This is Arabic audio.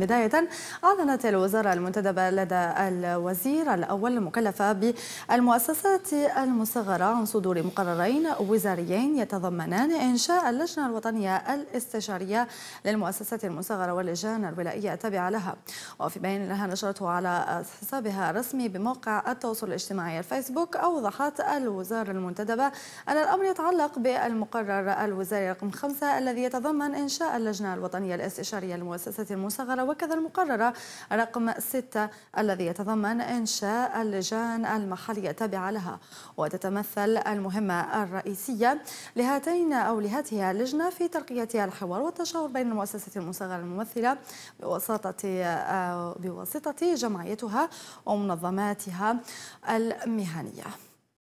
بداية أعلنت الوزارة المنتدبة لدى الوزير الأول المكلفة بالمؤسسات المصغرة عن صدور مقررين وزاريين يتضمنان إنشاء اللجنة الوطنية الاستشارية للمؤسسات المصغرة واللجان الولائية التابعة لها وفي بيان لها نشرته على حسابها الرسمي بموقع التواصل الاجتماعي الفيسبوك أوضحت الوزارة المنتدبة أن الأمر يتعلق بالمقرر الوزاري رقم خمسة الذي يتضمن إنشاء اللجنة الوطنية الاستشارية للمؤسسات المصغرة وكذا المقررة رقم 6 الذي يتضمن إنشاء اللجان المحلية التابعة لها وتتمثل المهمة الرئيسية لهاتين أو لهاته اللجنة في ترقية الحوار والتشاور بين المؤسسة المصغرة الممثلة بواسطة آه، بواسطة جمعيتها ومنظماتها المهنية